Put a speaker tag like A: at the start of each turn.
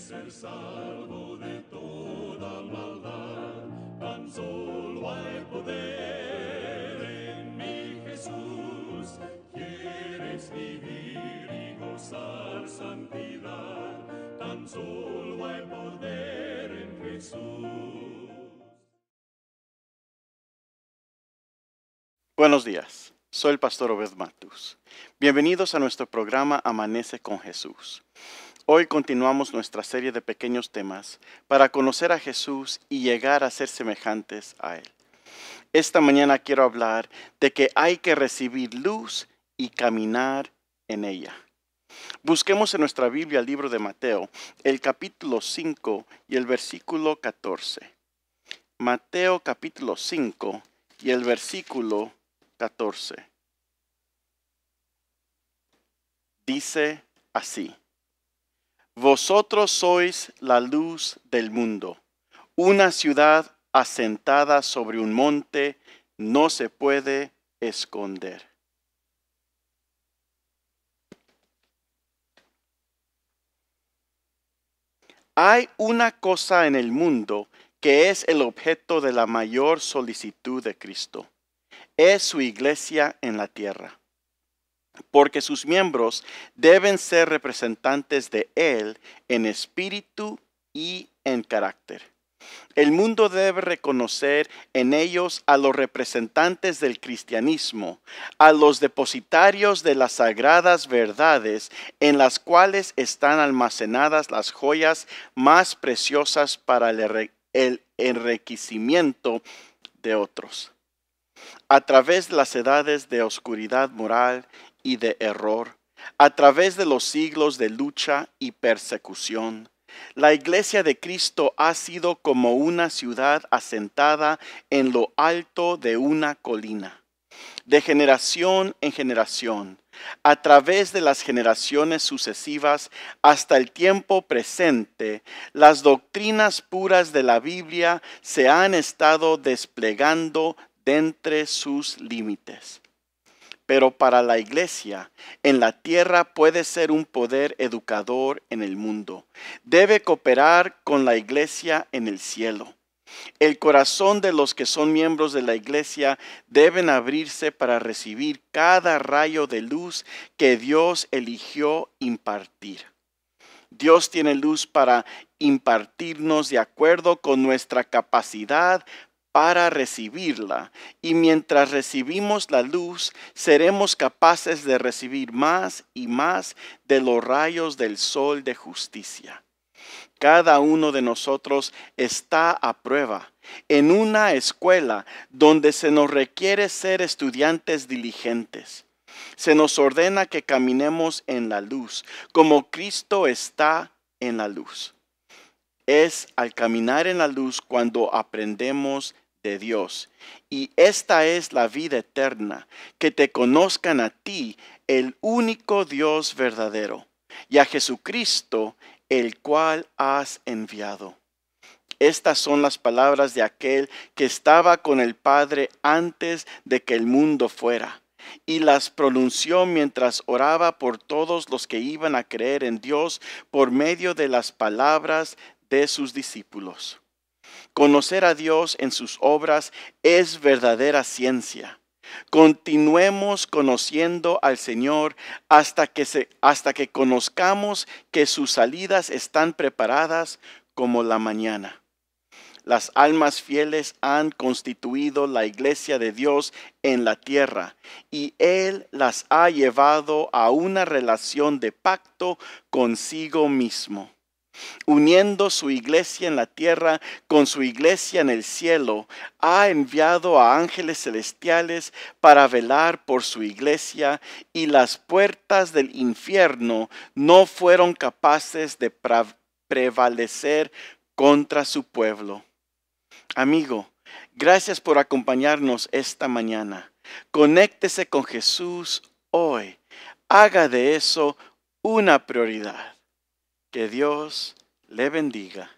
A: ser salvo de toda maldad. Tan solo hay poder en mi Jesús. Quieres vivir y gozar santidad. Tan solo hay poder en Jesús. Buenos días. Soy el pastor Obed Matus. Bienvenidos a nuestro programa Amanece con Jesús. Hoy continuamos nuestra serie de pequeños temas para conocer a Jesús y llegar a ser semejantes a Él. Esta mañana quiero hablar de que hay que recibir luz y caminar en ella. Busquemos en nuestra Biblia el libro de Mateo, el capítulo 5 y el versículo 14. Mateo capítulo 5 y el versículo 14. Dice así. Vosotros sois la luz del mundo. Una ciudad asentada sobre un monte no se puede esconder. Hay una cosa en el mundo que es el objeto de la mayor solicitud de Cristo. Es su iglesia en la tierra porque sus miembros deben ser representantes de Él en espíritu y en carácter. El mundo debe reconocer en ellos a los representantes del cristianismo, a los depositarios de las sagradas verdades en las cuales están almacenadas las joyas más preciosas para el, enriquecimiento de otros a través de las edades de oscuridad moral y de error, a través de los siglos de lucha y persecución. La iglesia de Cristo ha sido como una ciudad asentada en lo alto de una colina, de generación en generación, a través de las generaciones sucesivas hasta el tiempo presente, las doctrinas puras de la Biblia se han estado desplegando entre sus límites. Pero para la iglesia, en la tierra puede ser un poder educador en el mundo. Debe cooperar con la iglesia en el cielo. El corazón de los que son miembros de la iglesia deben abrirse para recibir cada rayo de luz que Dios eligió impartir. Dios tiene luz para impartirnos de acuerdo con nuestra capacidad para recibirla. Y mientras recibimos la luz, seremos capaces de recibir más y más de los rayos del sol de justicia. Cada uno de nosotros está a prueba en una escuela donde se nos requiere ser estudiantes diligentes. Se nos ordena que caminemos en la luz, como Cristo está en la luz es al caminar en la luz cuando aprendemos de Dios. Y esta es la vida eterna, que te conozcan a ti, el único Dios verdadero, y a Jesucristo, el cual has enviado. Estas son las palabras de aquel que estaba con el Padre antes de que el mundo fuera y las pronunció mientras oraba por todos los que iban a creer en Dios por medio de las palabras de sus discípulos. Conocer a Dios en sus obras es verdadera ciencia. Continuemos conociendo al Señor hasta que, se, hasta que conozcamos que sus salidas están preparadas como la mañana. Las almas fieles han constituido la iglesia de Dios en la tierra y Él las ha llevado a una relación de pacto consigo mismo uniendo su iglesia en la tierra con su iglesia en el cielo, ha enviado a ángeles celestiales para velar por su iglesia y las puertas del infierno no fueron capaces de prevalecer contra su pueblo. Amigo, gracias por acompañarnos esta mañana. Conéctese con Jesús hoy. Haga de eso una prioridad. Que Dios le bendiga.